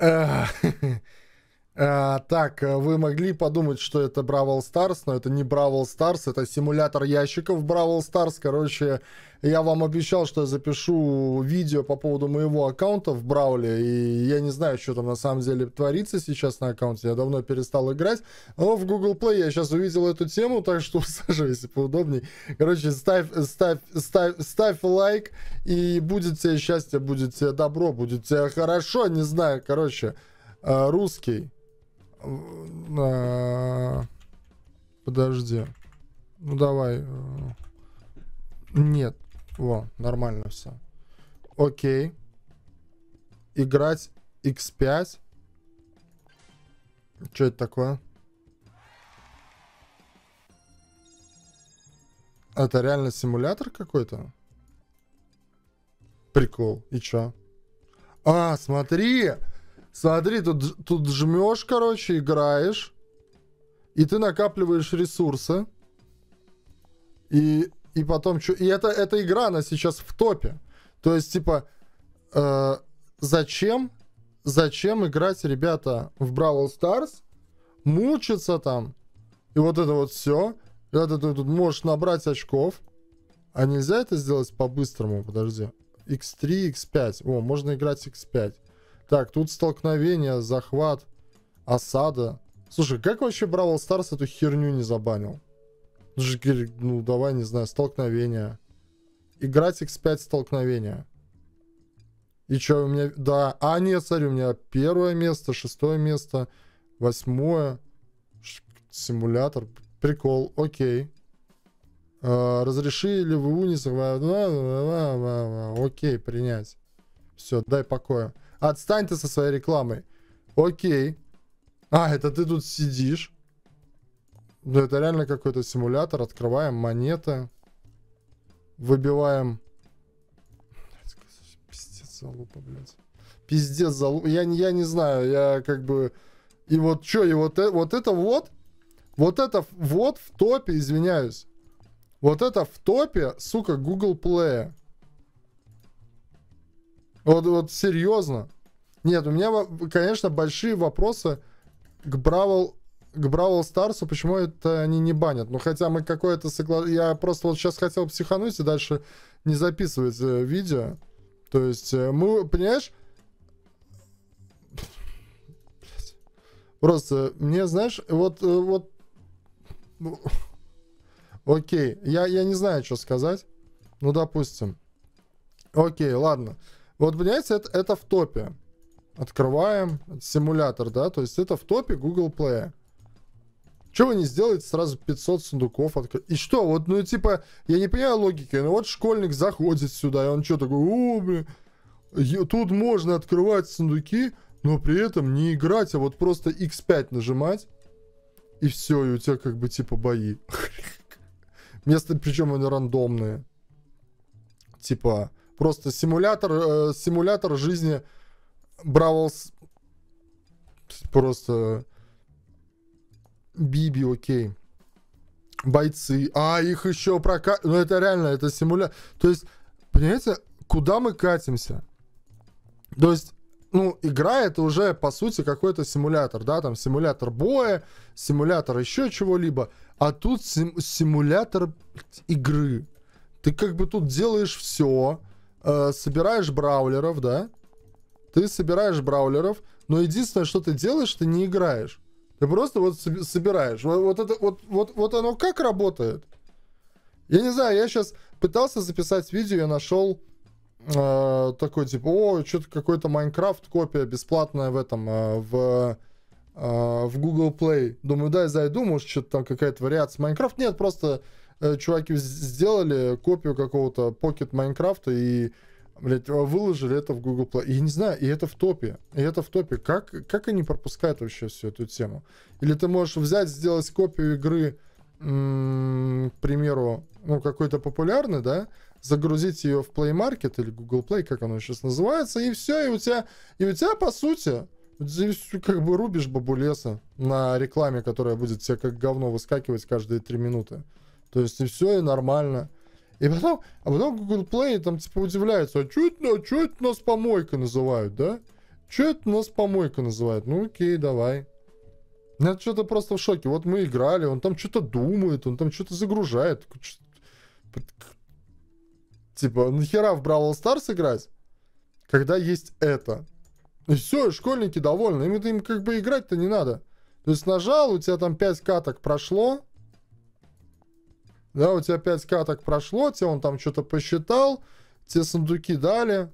Uh, Э, так, э, вы могли подумать, что это Бравл Старс, но это не Бравл Старс, это симулятор ящиков Бравл Старс. Короче, я вам обещал, что я запишу видео по поводу моего аккаунта в Брауле, и я не знаю, что там на самом деле творится сейчас на аккаунте, я давно перестал играть, но в Google Play я сейчас увидел эту тему, так что усаживайся поудобней. Короче, ставь, ставь, ставь, ставь лайк, и будет тебе счастье, будет тебе добро, будет тебе хорошо, не знаю, короче, э, русский а, подожди. Ну давай. Э, нет. Во, нормально все. Окей. Играть x5. Что это такое? Это реально симулятор какой-то? Прикол. И чё? А, смотри! Смотри, тут, тут жмешь, короче, играешь. И ты накапливаешь ресурсы. И, и потом... что, И это, эта игра, она сейчас в топе. То есть, типа, э, зачем, зачем играть, ребята, в Бравл Старс, мучиться там, и вот это вот все. Это ты тут можешь набрать очков. А нельзя это сделать по-быстрому? Подожди. X3, X5. О, можно играть X5. Так, тут столкновение, захват, осада. Слушай, как вообще Бравл Старс эту херню не забанил? Ну, ну давай, не знаю, столкновение. Играть X5 столкновения. И что у меня... Да, а нет, смотри, у меня первое место, шестое место, восьмое. Симулятор. Прикол, окей. А, разрешили вы унисов? Окей, принять. Все, дай покоя. Отстань ты со своей рекламой. Окей. А, это ты тут сидишь. Да ну, это реально какой-то симулятор. Открываем монеты. Выбиваем... Пиздец залупа, блядь. Пиздец залупа. Я, я не знаю, я как бы... И вот что, и вот, э, вот это вот... Вот это вот в топе, извиняюсь. Вот это в топе, сука, Google Play. Вот, вот серьезно. Нет, у меня, конечно, большие вопросы к Бравл к Бравл Старсу, почему это они не банят. Ну, хотя мы какое-то согла... Я просто вот сейчас хотел психануть и дальше не записывать э, видео. То есть э, мы, понимаешь... Просто мне, знаешь, вот... Э, вот... Ну, окей, я, я не знаю, что сказать. Ну, допустим. Окей, ладно. Вот, понимаете, это, это в топе. Открываем симулятор, да? То есть это в топе Google Play. Чего вы не сделаете сразу 500 сундуков? Отк... И что, вот, ну, типа, я не понимаю логики. Ну, вот школьник заходит сюда, и он что такой, о, блин, тут можно открывать сундуки, но при этом не играть, а вот просто X5 нажимать, и все, и у тебя как бы, типа, бои. Место, причем они рандомные. Типа, просто симулятор, э, симулятор жизни Бравлс просто Биби, окей. Бойцы. А, их еще прокат... Ну, это реально, это симуля... То есть, понимаете, куда мы катимся? То есть, ну, игра это уже, по сути, какой-то симулятор, да, там симулятор боя, симулятор еще чего-либо, а тут сим симулятор игры. Ты как бы тут делаешь все, э, собираешь браулеров, да, ты собираешь браулеров, но единственное, что ты делаешь, ты не играешь. Ты просто вот собираешь. Вот, вот это вот, вот, вот оно как работает? Я не знаю, я сейчас пытался записать видео, я нашел э, такой типа, о, что-то какой-то Майнкрафт копия бесплатная в этом, э, в, э, в Google Play. Думаю, да, я зайду, может, что-то там какая-то вариация Майнкрафт. Нет, просто э, чуваки сделали копию какого-то Pocket Майнкрафта и блядь, а выложили это в Google Play. Я не знаю, и это в топе. И это в топе. Как, как они пропускают вообще всю эту тему? Или ты можешь взять, сделать копию игры, к примеру, ну, какой-то популярный, да, загрузить ее в Play Market или Google Play, как оно сейчас называется, и все, и у тебя, и у тебя, по сути, как бы рубишь бабу на рекламе, которая будет тебе как говно выскакивать каждые три минуты. То есть и все, и нормально. И потом, а потом Google Play там типа удивляется, а чё это, а чё это нас помойка называют, да? Чё это нас помойка называют? Ну окей, давай. Я ну, что-то просто в шоке. Вот мы играли, он там что-то думает, он там что-то загружает. Типа, нахера в Бравл Старс играть, когда есть это? И все, школьники довольны. Им, им как бы играть-то не надо. То есть нажал, у тебя там 5 каток прошло, да, у тебя 5к прошло, тебе он там что-то посчитал, тебе сундуки дали.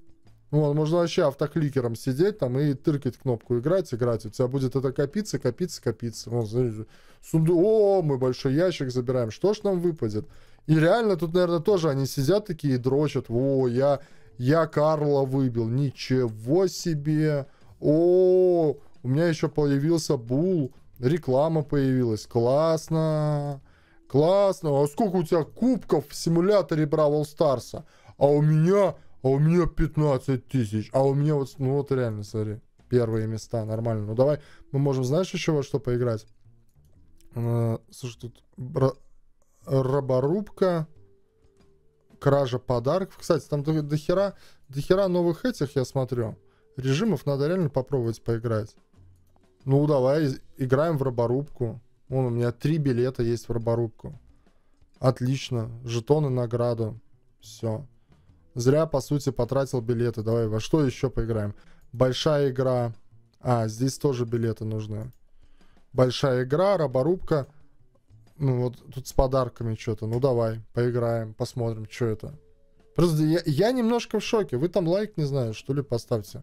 Ну, вот, можно вообще автокликером сидеть там и тыркать кнопку, играть, играть. У тебя будет это копиться, копиться, копиться. Вон, сундук, о, мы большой ящик забираем, что ж нам выпадет? И реально тут, наверное, тоже они сидят такие и дрочат. О, я, я Карла выбил, ничего себе. О, у меня еще появился бул, реклама появилась, классно. Классно. А сколько у тебя кубков в симуляторе Бравл Старса? А у меня, а у меня 15 тысяч. А у меня вот, ну вот реально, смотри, первые места, нормально. Ну давай, мы можем, знаешь, еще во что поиграть? Э, слушай, тут роборубка, кража подарков. Кстати, там до, до, хера, до хера новых этих, я смотрю. Режимов надо реально попробовать поиграть. Ну, давай, играем в роборубку. Вон у меня три билета есть в роборубку. Отлично. Жетоны, награду. Все. Зря, по сути, потратил билеты. Давай, во что еще поиграем? Большая игра. А, здесь тоже билеты нужны. Большая игра, роборубка. Ну вот тут с подарками что-то. Ну давай, поиграем, посмотрим, что это. Просто я, я немножко в шоке. Вы там лайк, не знаю, что ли, поставьте.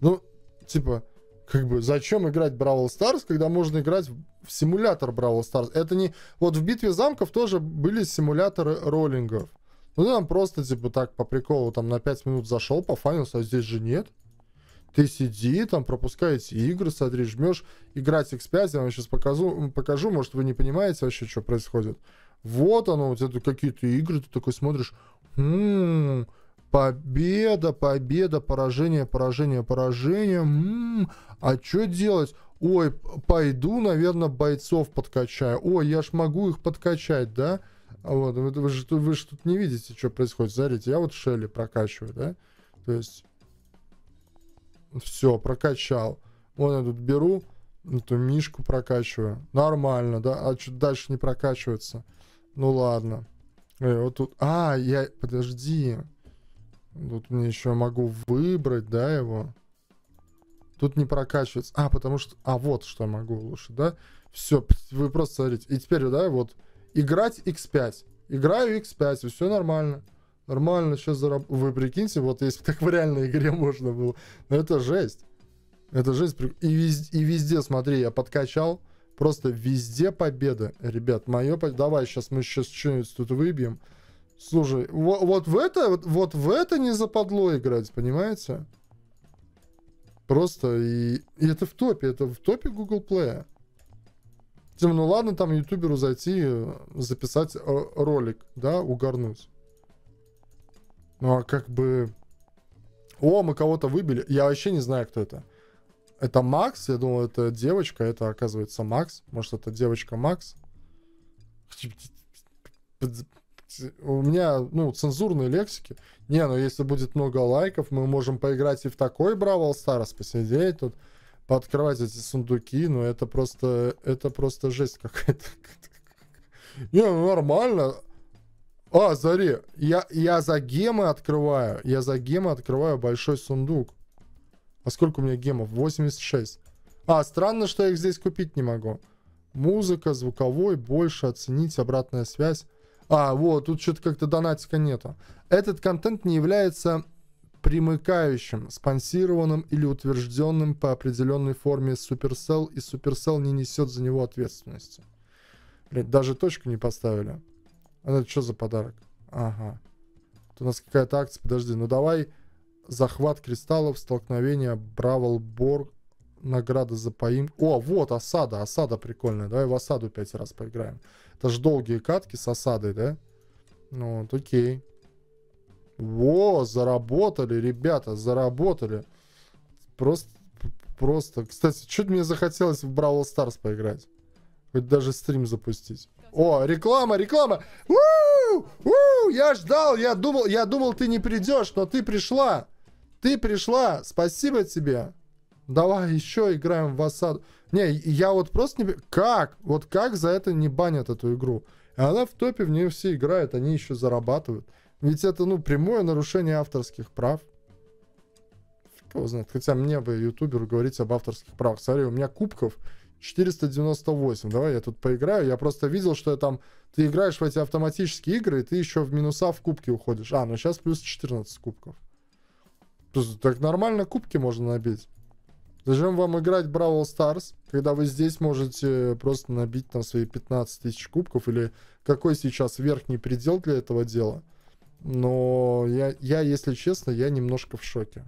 Ну, типа, как бы зачем играть Бравл Старс, когда можно играть в симулятор Бравл Старс? Это не... Вот в битве замков тоже были симуляторы роллингов. Ну ты там просто типа так по приколу там на 5 минут зашел, пофанился, а здесь же нет. Ты сиди, там пропускаете игры, смотри, жмешь играть X5, я вам сейчас покажу, покажу, может вы не понимаете вообще, что происходит. Вот оно, у тебя какие-то игры, ты такой смотришь, м «Хм, Победа, победа, поражение, поражение, поражение. М-м, а что делать? Ой, пойду, наверное, бойцов подкачаю. Ой, я ж могу их подкачать, да? А вот, вы, вы, же, вы же тут не видите, что происходит. Смотрите, я вот Шелли прокачиваю, да? То есть, все, прокачал. Вон я тут беру, эту мишку прокачиваю. Нормально, да? А что дальше не прокачивается? Ну ладно. Э, вот тут... А, я... Подожди. Тут мне еще могу выбрать, да, его. Тут не прокачивается. А, потому что... А, вот что я могу лучше, да? Все, вы просто смотрите. И теперь, да, вот. Играть X5. Играю X5, и все нормально. Нормально, сейчас зараб... Вы прикиньте, вот если так в реальной игре можно было. Но это жесть. Это жесть. И везде, и везде смотри, я подкачал. Просто везде победа, ребят. Мое... Давай, сейчас мы сейчас что-нибудь тут выбьем. Слушай, вот, вот в это, вот, вот в это не западло играть, понимаете? Просто и, и это в топе, это в топе Google Play. Тем, ну ладно, там ютуберу зайти, э, записать э, ролик, да, угорнуть. Ну а как бы... О, мы кого-то выбили. Я вообще не знаю, кто это. Это Макс, я думал, это девочка, это оказывается Макс. Может, это девочка Макс? у меня, ну, цензурные лексики. Не, ну если будет много лайков, мы можем поиграть и в такой Бравл Старс, посидеть тут, пооткрывать эти сундуки, ну это просто, это просто жесть какая-то. Не, ну нормально. А, Зари, я, я за гемы открываю, я за гемы открываю большой сундук. А сколько у меня гемов? 86. А, странно, что я их здесь купить не могу. Музыка, звуковой, больше оценить, обратная связь. А, вот, тут что-то как-то донатика нету. Этот контент не является примыкающим, спонсированным или утвержденным по определенной форме Supercell, и Supercell не несет за него ответственности. Блять, даже точку не поставили. А это что за подарок? Ага. Тут у нас какая-то акция, подожди, ну давай захват кристаллов, столкновение, Бравл Борг, награда за поим. О, вот осада, осада прикольная. Давай в осаду пять раз поиграем. Это же долгие катки с осадой, да? Ну, вот, окей. Во, заработали, ребята, заработали. Просто, просто. Кстати, чуть мне захотелось в Бравл Старс поиграть. Хоть даже стрим запустить. О, реклама, реклама! У-у-у! У-у! Я ждал, я думал, я думал, ты не придешь, но ты пришла. Ты пришла, спасибо тебе. Давай еще играем в осаду. Не, я вот просто не... Как? Вот как за это не банят эту игру? И она в топе, в нее все играют, они еще зарабатывают. Ведь это, ну, прямое нарушение авторских прав. Кто знает, хотя мне бы, ютуберу, говорить об авторских правах. Смотри, у меня кубков 498. Давай я тут поиграю. Я просто видел, что я там... Ты играешь в эти автоматические игры, и ты еще в минуса в кубки уходишь. А, ну сейчас плюс 14 кубков. Так нормально кубки можно набить. Зажжем вам играть Бравл Старс, когда вы здесь можете просто набить там свои 15 тысяч кубков или какой сейчас верхний предел для этого дела. Но я, я, если честно, я немножко в шоке.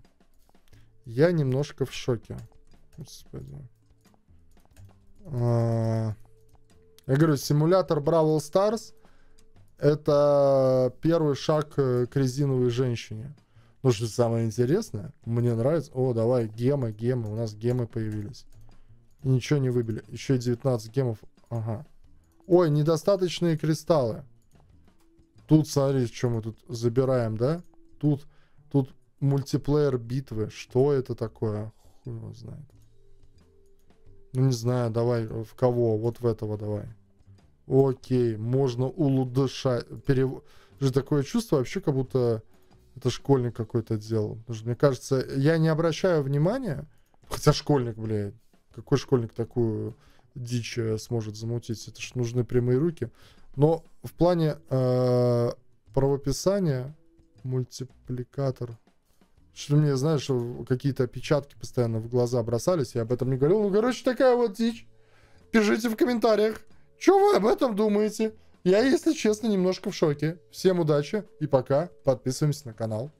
Я немножко в шоке. Господи. А, я говорю, симулятор Бравл Старс это первый шаг э, к резиновой женщине. Ну что самое интересное, мне нравится, о, давай, гемы, гемы, у нас гемы появились. И ничего не выбили. Еще 19 гемов, ага. Ой, недостаточные кристаллы. Тут, смотри, что мы тут забираем, да? Тут, тут мультиплеер битвы. Что это такое? Хуй его знает. Ну, не знаю, давай, э, в кого? Вот в этого давай. Окей, можно улучшать. Перев... Же такое чувство вообще, как будто это школьник какой-то делал. Потому что, мне кажется, я не обращаю внимания, хотя школьник, блядь, какой школьник такую дичь э, сможет замутить? Это же нужны прямые руки. Но в плане э, правописания мультипликатор. Что мне, знаешь, какие-то опечатки постоянно в глаза бросались, я об этом не говорил. Ну, короче, такая вот дичь. Пишите в комментариях, что вы об этом думаете. Я, если честно, немножко в шоке. Всем удачи и пока. Подписываемся на канал.